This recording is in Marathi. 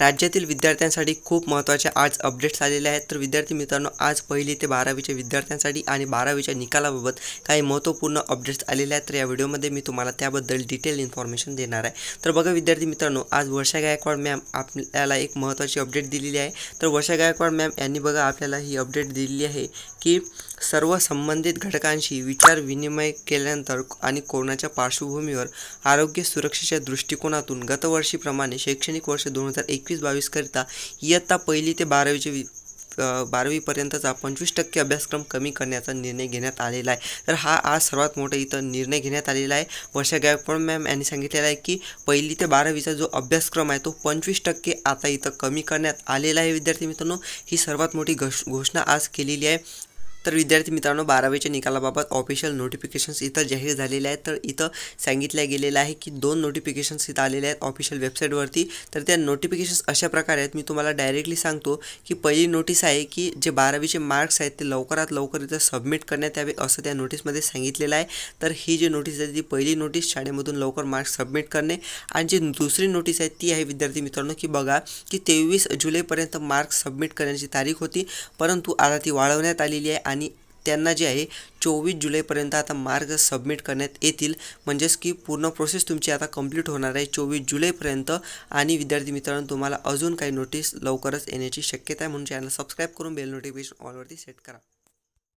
राज्यातील विद्यार्थ्यांसाठी खूप महत्त्वाच्या आज अपडेट्स आलेल्या आहेत तर विद्यार्थी मित्रांनो आज पहिली ते बारावीच्या विद्यार्थ्यांसाठी आणि बारावीच्या निकालाबाबत काही महत्त्वपूर्ण अपडेट्स आलेले आहेत तर या व्हिडिओमध्ये मी तुम्हाला त्याबद्दल डिटेल इन्फॉर्मेशन देणार आहे तर बघा विद्यार्थी मित्रांनो आज वर्षा गायकवाड मॅम आपल्याला एक महत्त्वाची अपडेट दिलेली आहे तर वर्षा गायकवाड मॅम यांनी बघा आपल्याला ही अपडेट दिलेली आहे की सर्व संबंधित घटकांशी विचार विनिमय केल्यानंतर आणि कोरोनाच्या पार्श्वभूमीवर आरोग्य सुरक्षेच्या दृष्टिकोनातून गतवर्षीप्रमाणे शैक्षणिक वर्ष दोन हजार एक एकवीस बावीसकरिता इयत्ता पहिली ते बारावीचे बारावीपर्यंतचा पंचवीस टक्के अभ्यासक्रम कमी करण्याचा निर्णय घेण्यात आलेला आहे तर हा आज सर्वात मोठा इथं निर्णय घेण्यात आलेला आहे वर्षा गायकवाड मॅम यांनी सांगितलेला आहे की पहिली ते बारावीचा जो अभ्यासक्रम आहे तो पंचवीस टक्के आता इथं कमी करण्यात आलेला आहे विद्यार्थी मित्रांनो ही सर्वात मोठी घोषणा आज केलेली आहे तर विद्यार्थी मित्रांनो बारावीच्या निकालाबाबत ऑफिशियल नोटिफिकेशन्स इथं जाहीर झालेले आहेत तर इथं सांगितलं गेलेलं आहे की दोन नोटिफिकेशन्स इथं आलेले आहेत ऑफिशियल वेबसाईटवरती तर त्या नोटिफिकेशन्स अशा प्रकारे आहेत मी तुम्हाला डायरेक्टली सांगतो की पहिली नोटीस आहे की जे बारावीचे मार्क्स आहेत ते लवकरात लवकर इथं सबमिट करण्यात यावे असं त्या नोटीसमध्ये सांगितलेलं आहे तर ही जी नोटीस आहे ती पहिली नोटीस शाळेमधून लवकर मार्क्स सबमिट करणे आणि जी दुसरी नोटीस आहे ती आहे विद्यार्थी मित्रांनो की बघा की तेवीस जुलैपर्यंत मार्क्स सबमिट करण्याची तारीख होती परंतु आता ती वाढवण्यात आलेली आहे आणि त्यांना जे आहे चोवीस जुलैपर्यंत आता मार्ग सबमिट करण्यात येतील म्हणजेच की पूर्ण प्रोसेस तुमची आता कंप्लीट होणार आहे चोवीस जुलैपर्यंत आणि विद्यार्थी मित्रांनो तुम्हाला अजून काही नोटीस लवकरच येण्याची शक्यता आहे म्हणून चॅनल सबस्क्राईब करून बेल नोटिफिकेशन ऑलवरती सेट करा